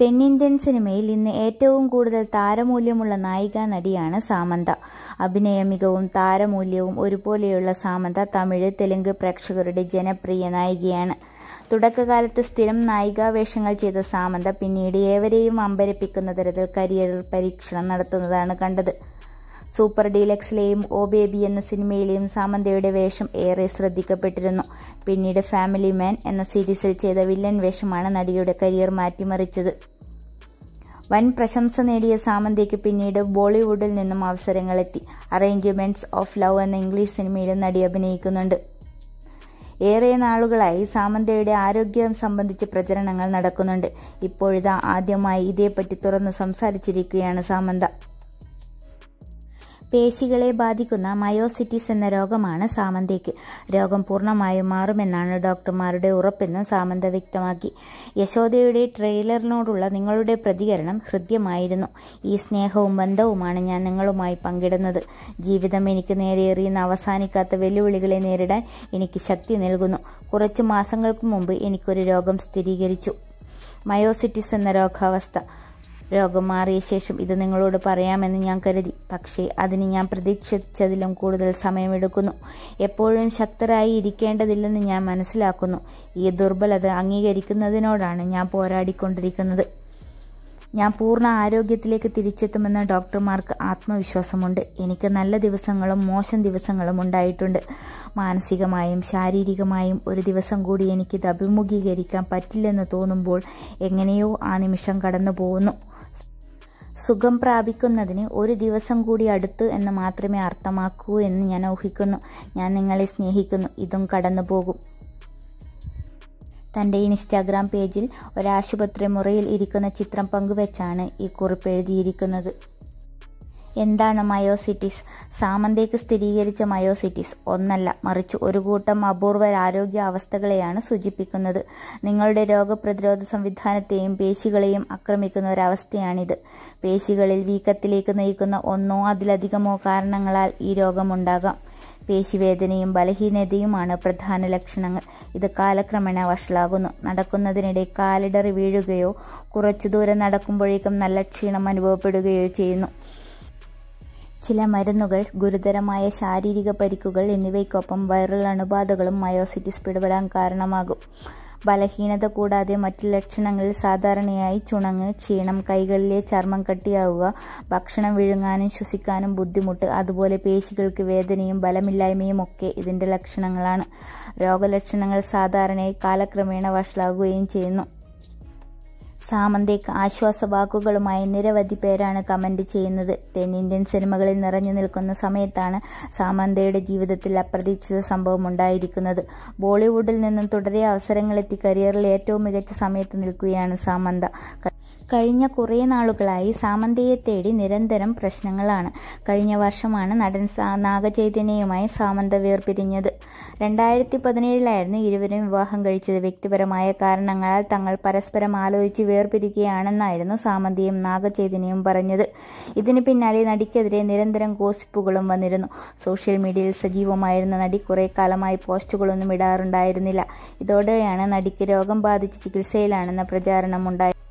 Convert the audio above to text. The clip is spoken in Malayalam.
തെന്നിന്ത്യൻ സിനിമയിൽ ഇന്ന് ഏറ്റവും കൂടുതൽ താരമൂല്യമുള്ള നായിക നടിയാണ് സാമന്ത അഭിനയ മികവും താരമൂല്യവും ഒരുപോലെയുള്ള സാമന്ത തമിഴ് തെലുങ്ക് പ്രേക്ഷകരുടെ ജനപ്രിയ നായികയാണ് തുടക്കകാലത്ത് സ്ഥിരം വേഷങ്ങൾ ചെയ്ത സാമന്ത പിന്നീട് ഏവരെയും അമ്പരപ്പിക്കുന്ന തരത്തിൽ കരിയറിൽ പരീക്ഷണം നടത്തുന്നതാണ് കണ്ടത് സൂപ്പർ ഡീലക്സിലെയും ഓ ബേബി എന്ന സിനിമയിലെയും സാമന്തയുടെ വേഷം ഏറെ ശ്രദ്ധിക്കപ്പെട്ടിരുന്നു പിന്നീട് ഫാമിലി മാൻ എന്ന സീരീസിൽ ചെയ്ത വില്ലൻ വേഷമാണ് നടിയുടെ കരിയർ മാറ്റിമറിച്ചത് വൻ പ്രശംസ നേടിയ സാമന്തയ്ക്ക് പിന്നീട് ബോളിവുഡിൽ നിന്നും അവസരങ്ങളെത്തി അറേഞ്ച്മെന്റ്സ് ഓഫ് ലവ് എന്ന ഇംഗ്ലീഷ് സിനിമയിലും നടി അഭിനയിക്കുന്നുണ്ട് ഏറെ നാളുകളായി സാമന്തയുടെ ആരോഗ്യം സംബന്ധിച്ച് പ്രചരണങ്ങൾ നടക്കുന്നുണ്ട് ഇപ്പോഴിതാ ആദ്യമായി ഇതേപ്പറ്റി തുറന്ന് സംസാരിച്ചിരിക്കുകയാണ് സാമന്ത പേശികളെ ബാധിക്കുന്ന മയോസിറ്റിസ് എന്ന രോഗമാണ് സാമന്തയ്ക്ക് രോഗം പൂർണ്ണമായും മാറുമെന്നാണ് ഡോക്ടർമാരുടെ ഉറപ്പെന്ന് സാമന്ത വ്യക്തമാക്കി യശോദയുടെ ട്രെയിലറിനോടുള്ള നിങ്ങളുടെ പ്രതികരണം ഹൃദ്യമായിരുന്നു ഈ സ്നേഹവും ബന്ധവുമാണ് ഞാൻ നിങ്ങളുമായി പങ്കിടുന്നത് ജീവിതം എനിക്ക് നേരെറിയുന്ന അവസാനിക്കാത്ത വെല്ലുവിളികളെ നേരിടാൻ എനിക്ക് ശക്തി നൽകുന്നു കുറച്ചു മാസങ്ങൾക്ക് മുമ്പ് എനിക്കൊരു രോഗം സ്ഥിരീകരിച്ചു മയോസിറ്റിസ് എന്ന രോഗാവസ്ഥ രോഗം മാറിയ ശേഷം ഇത് നിങ്ങളോട് പറയാമെന്ന് ഞാൻ കരുതി പക്ഷേ അതിന് ഞാൻ പ്രതീക്ഷിച്ചതിലും കൂടുതൽ സമയമെടുക്കുന്നു എപ്പോഴും ശക്തരായി ഇരിക്കേണ്ടതില്ലെന്ന് ഞാൻ മനസ്സിലാക്കുന്നു ഈ ദുർബലത അംഗീകരിക്കുന്നതിനോടാണ് ഞാൻ പോരാടിക്കൊണ്ടിരിക്കുന്നത് ഞാൻ പൂർണ്ണ ആരോഗ്യത്തിലേക്ക് തിരിച്ചെത്തുമെന്ന് ഡോക്ടർമാർക്ക് ആത്മവിശ്വാസമുണ്ട് എനിക്ക് നല്ല ദിവസങ്ങളും മോശം ദിവസങ്ങളും ഉണ്ടായിട്ടുണ്ട് മാനസികമായും ശാരീരികമായും ഒരു ദിവസം കൂടി എനിക്കിത് അഭിമുഖീകരിക്കാൻ പറ്റില്ലെന്ന് തോന്നുമ്പോൾ എങ്ങനെയോ ആ നിമിഷം കടന്നു പോകുന്നു സുഖം പ്രാപിക്കുന്നതിന് ഒരു ദിവസം കൂടി അടുത്ത് എന്ന് മാത്രമേ അർത്ഥമാക്കൂ എന്ന് ഞാൻ ഊഹിക്കുന്നു ഞാൻ നിങ്ങളെ സ്നേഹിക്കുന്നു ഇതും കടന്നു പോകും തൻ്റെ ഇൻസ്റ്റാഗ്രാം പേജിൽ ഒരാശുപത്രി മുറിയിൽ ഇരിക്കുന്ന ചിത്രം പങ്കുവെച്ചാണ് ഈ കുറിപ്പ് എഴുതിയിരിക്കുന്നത് എന്താണ് മയോസിറ്റിസ് സാമന്തേക്ക് സ്ഥിരീകരിച്ച മയോസിറ്റിസ് ഒന്നല്ല മറിച്ച് ഒരു കൂട്ടം അപൂർവ ആരോഗ്യ അവസ്ഥകളെയാണ് സൂചിപ്പിക്കുന്നത് നിങ്ങളുടെ രോഗപ്രതിരോധ സംവിധാനത്തെയും പേശികളെയും ആക്രമിക്കുന്ന ഒരവസ്ഥയാണിത് പേശികളിൽ വീക്കത്തിലേക്ക് നയിക്കുന്ന ഒന്നോ അതിലധികമോ കാരണങ്ങളാൽ ഈ രോഗമുണ്ടാകാം പേശിവേദനയും ബലഹീനതയുമാണ് പ്രധാന ലക്ഷണങ്ങൾ ഇത് കാലക്രമേണ വഷളാകുന്നു നടക്കുന്നതിനിടെ കാലിടറി വീഴുകയോ കുറച്ചു ദൂരം നടക്കുമ്പോഴേക്കും നല്ല ക്ഷീണം അനുഭവപ്പെടുകയോ ചെയ്യുന്നു ചില മരുന്നുകൾ ഗുരുതരമായ ശാരീരിക പരിക്കുകൾ എന്നിവയ്ക്കൊപ്പം വൈറൽ അണുബാധകളും മയോസിറ്റിസ് പിടിപെടാൻ കാരണമാകും ബലഹീനത കൂടാതെ മറ്റ് ലക്ഷണങ്ങളിൽ സാധാരണയായി ചുണങ്ങ് ക്ഷീണം കൈകളിലെ ചർമ്മം കട്ടിയാവുക ഭക്ഷണം വിഴുങ്ങാനും ശ്വസിക്കാനും ബുദ്ധിമുട്ട് അതുപോലെ പേശികൾക്ക് വേദനയും ബലമില്ലായ്മയും ഒക്കെ ഇതിൻ്റെ ലക്ഷണങ്ങളാണ് രോഗലക്ഷണങ്ങൾ സാധാരണയായി കാലക്രമേണ വഷളാകുകയും ചെയ്യുന്നു സാമന്തയ്ക്ക് ആശ്വാസവാക്കുകളുമായി നിരവധി പേരാണ് കമന്റ് ചെയ്യുന്നത് തെന്നിന്ത്യൻ സിനിമകളിൽ നിറഞ്ഞു നിൽക്കുന്ന സമയത്താണ് സാമന്തയുടെ ജീവിതത്തിൽ അപ്രതീക്ഷിത സംഭവം ഉണ്ടായിരിക്കുന്നത് ബോളിവുഡിൽ നിന്നും തുടരെ അവസരങ്ങളെത്തി കരിയറിൽ ഏറ്റവും മികച്ച സമയത്ത് നിൽക്കുകയാണ് സാമന്ത കഴിഞ്ഞ കുറേ നാളുകളായി സാമന്തയെ തേടി നിരന്തരം പ്രശ്നങ്ങളാണ് കഴിഞ്ഞ വർഷമാണ് നടൻ നാഗചൈതന്യയുമായി സാമന്ത വേർപിരിഞ്ഞത് രണ്ടായിരത്തി പതിനേഴിലായിരുന്നു ഇരുവരും വിവാഹം കഴിച്ചത് വ്യക്തിപരമായ കാരണങ്ങളാൽ തങ്ങൾ പരസ്പരം ആലോചിച്ച് വേർപിരിക്കുകയാണെന്നായിരുന്നു സാമന്തയും നാഗചൈതന്യയും പറഞ്ഞത് ഇതിന് പിന്നാലെ നടിക്കെതിരെ നിരന്തരം ഗോസിപ്പുകളും വന്നിരുന്നു സോഷ്യൽ മീഡിയയിൽ സജീവമായിരുന്ന നടി കുറേ കാലമായി പോസ്റ്റുകളൊന്നും ഇടാറുണ്ടായിരുന്നില്ല ഇതോടെയാണ് നടിക്ക് രോഗം ബാധിച്ച് ചികിത്സയിലാണെന്ന പ്രചാരണമുണ്ടായത്